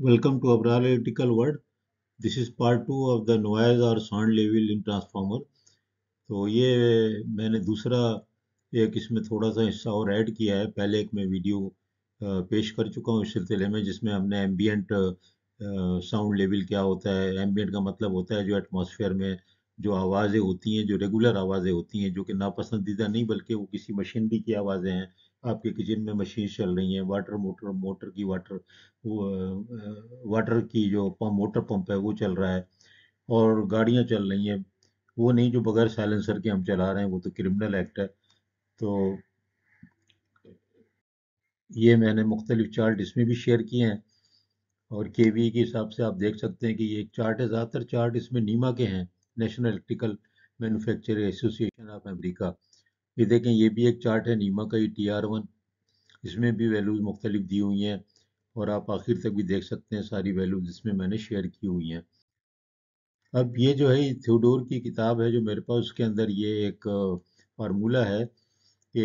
Welcome to our analytical world. This is part two of the noise or sound level in transformer. तो ये मैंने दूसरा एक इसमें थोड़ा सा हिस्सा और ऐड किया है पहले एक मैं वीडियो पेश कर चुका हूँ इस सिलसिले में जिसमें हमने एम्बियंट साउंड लेवल क्या होता है एम्बियंट का मतलब होता है जो एटमोसफेयर में जो आवाज़ें होती हैं जो रेगुलर आवाज़ें होती हैं जो कि नापसंदीदा नहीं बल्कि वो किसी मशीनरी की आवाज़ें हैं आपके किचन में मशीन चल रही है वाटर मोटर मोटर की वाटर वाटर की जो पम्प मोटर पंप है वो चल रहा है और गाड़ियाँ चल रही हैं वो नहीं जो बगैर साइलेंसर के हम चला रहे हैं वो तो क्रिमिनल एक्ट है तो ये मैंने मुख्तलिफ चार्ट इसमें भी शेयर किए हैं और के वी के हिसाब से आप देख सकते हैं कि ये एक चार्ट है ज़्यादातर चार्ट इसमें नीमा के हैं national electrical manufacturing association of America ये देखें ये भी एक चार्ट है नीमा का ये टी आर वन इसमें भी वैल्यूज़ मुख्तलिफ दी हुई हैं और आप आखिर तक भी देख सकते हैं सारी वैल्यूज़ इसमें मैंने शेयर की हुई हैं अब ये जो है थ्योडोर की किताब है जो मेरे पास उसके अंदर ये एक फार्मूला है कि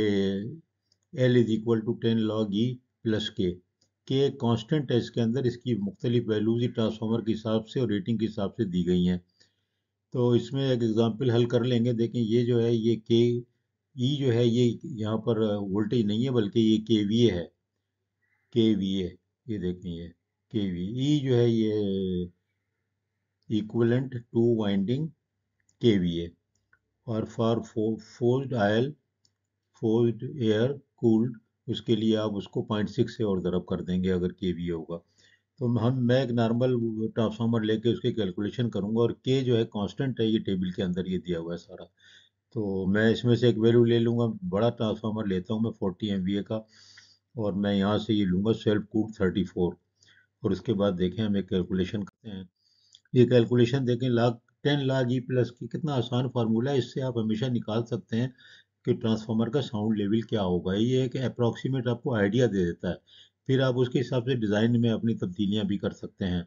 L is equal to ten log E plus K K constant है इसके अंदर इसकी मुख्तलिफ वैल्यूज़ ही ट्रांसफार्मर के हिसाब से और रेटिंग के हिसाब से दी गई हैं तो इसमें एक एग्ज़ाम्पल हल कर लेंगे देखें ये जो है ये के ई e जो है ये यहाँ पर वोल्टेज नहीं है बल्कि ये के वी है के वी ए ये देखें ये के वी ई जो है ये इक्वलेंट टू वाइंडिंग के वी ए और for forced oil forced air cooled उसके लिए आप उसको पॉइंट सिक्स से और ज़रब कर देंगे अगर के वी ए होगा तो हम मैं एक नॉर्मल ट्रांसफार्मर लेके उसके कैलकुलेशन करूंगा और के जो है कांस्टेंट है ये टेबल के अंदर ये दिया हुआ है सारा तो मैं इसमें से एक वैल्यू ले लूँगा बड़ा ट्रांसफार्मर लेता हूँ मैं फोर्टी एम का और मैं यहाँ से ये लूँगा सेल्फ कूट थर्टी फोर और उसके बाद देखें हमें कैलकुलेशन करते हैं ये कैलकुलेशन देखें log ten log E plus K कितना आसान फार्मूला है इससे आप हमेशा निकाल सकते हैं कि ट्रांसफार्मर का साउंड लेवल क्या होगा ये एक अप्रॉक्सीमेट आपको आइडिया दे देता है फिर आप उसके हिसाब से डिज़ाइन में अपनी तब्दीलियाँ भी कर सकते हैं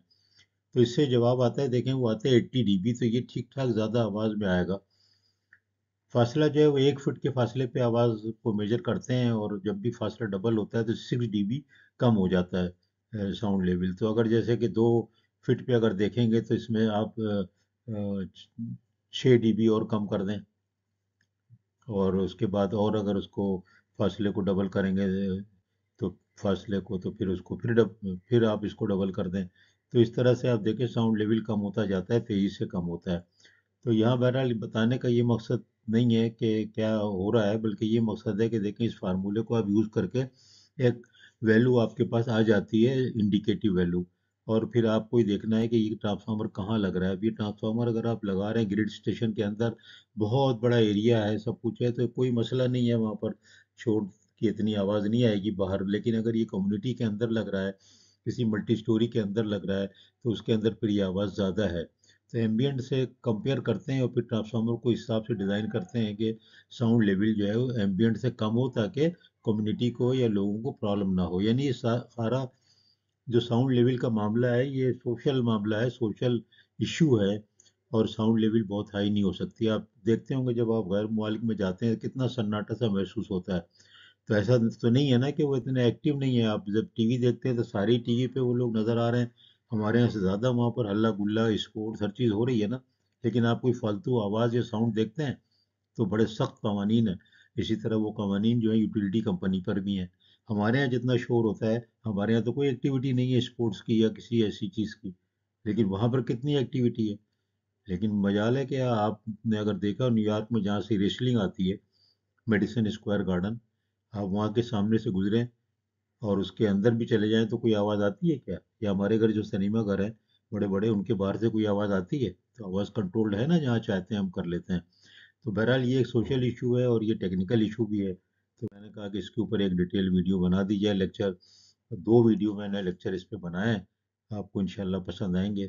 तो इससे जवाब आता है देखें वो आता है एट्टी डी तो ये ठीक ठाक ज़्यादा आवाज़ में आएगा फासला जो है वो एक फुट के फासले पे आवाज़ को मेजर करते हैं और जब भी फासला डबल होता है तो सिक्स डी कम हो जाता है साउंड लेवल तो अगर जैसे कि दो फिट पे अगर देखेंगे तो इसमें आप छः डी और कम कर दें और उसके बाद और अगर उसको फासले को डबल करेंगे तो फासले को तो फिर उसको फिर डब फिर आप इसको डबल कर दें तो इस तरह से आप देखें साउंड लेवल कम होता जाता है तेज़ी से कम होता है तो यहाँ बहरहाल बताने का ये मकसद नहीं है कि क्या हो रहा है बल्कि ये मकसद है कि देखें इस फार्मूले को आप यूज़ करके एक वैल्यू आपके पास आ जाती है इंडिकेटिव वैल्यू और फिर आपको ये देखना है कि ये ट्रांसफार्मर कहाँ लग रहा है अब ये ट्रांसफार्मर अगर आप लगा रहे हैं ग्रिड स्टेशन के अंदर बहुत बड़ा एरिया है सब कुछ है तो कोई मसला नहीं है वहाँ पर शोर की इतनी आवाज़ नहीं आएगी बाहर लेकिन अगर ये कम्युनिटी के अंदर लग रहा है किसी मल्टी स्टोरी के अंदर लग रहा है तो उसके अंदर फिर ये आवाज़ ज़्यादा है तो एम्बियंट से कंपेयर करते हैं और फिर ट्रांसफार्मर को इस हिसाब से डिज़ाइन करते हैं कि साउंड लेवल जो है वो एम्बियंट से कम हो ताकि कम्युनिटी को या लोगों को प्रॉब्लम ना हो यानी ये सारा जो साउंड लेवल का मामला है ये सोशल मामला है सोशल इशू है और साउंड लेवल बहुत हाई नहीं हो सकती आप देखते होंगे जब आप गैर ममालिक में जाते हैं कितना सन्नाटा सा महसूस होता है तो ऐसा तो नहीं है ना कि वो इतने एक्टिव नहीं है आप जब टीवी देखते हैं तो सारी टीवी पे वो लोग नज़र आ रहे हैं हमारे यहाँ से ज़्यादा वहाँ पर हल्ला गुल्ला स्पोर्ट्स हर चीज़ हो रही है ना लेकिन आप कोई फालतू आवाज़ या साउंड देखते हैं तो बड़े सख्त कवानीन है इसी तरह वो कवानी जो है यूटिलिटी कंपनी पर भी हैं हमारे यहाँ जितना शोर होता है हमारे यहाँ तो कोई एक्टिविटी नहीं है स्पोर्ट्स की या किसी ऐसी चीज़ की लेकिन वहाँ पर कितनी एक्टिविटी है लेकिन मजाल है कि आपने अगर देखा न्यूयॉर्क में जहाँ से रेसलिंग आती है मेडिसन स्क्वायर गार्डन आप वहाँ के सामने से गुजरें और उसके अंदर भी चले जाएं तो कोई आवाज़ आती है क्या या हमारे घर जो सिनेमा घर है बड़े बड़े उनके बाहर से कोई आवाज़ आती है तो आवाज़ कंट्रोल्ड है ना जहाँ चाहते हैं हम कर लेते हैं तो बहरहाल ये एक सोशल इशू है और ये टेक्निकल इशू भी है तो मैंने कहा कि इसके ऊपर एक डिटेल वीडियो बना दी जाए लेक्चर दो वीडियो मैंने लेक्चर इस पर बनाए आपको इन पसंद आएंगे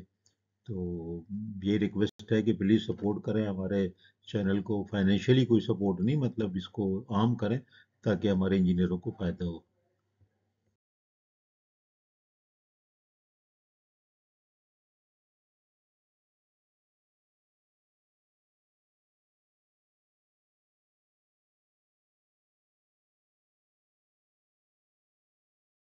तो ये रिक्वेस्ट है कि प्लीज़ सपोर्ट करें हमारे चैनल को फाइनेंशियली कोई सपोर्ट नहीं मतलब इसको आम करें ताकि हमारे इंजीनियरों को फ़ायदा हो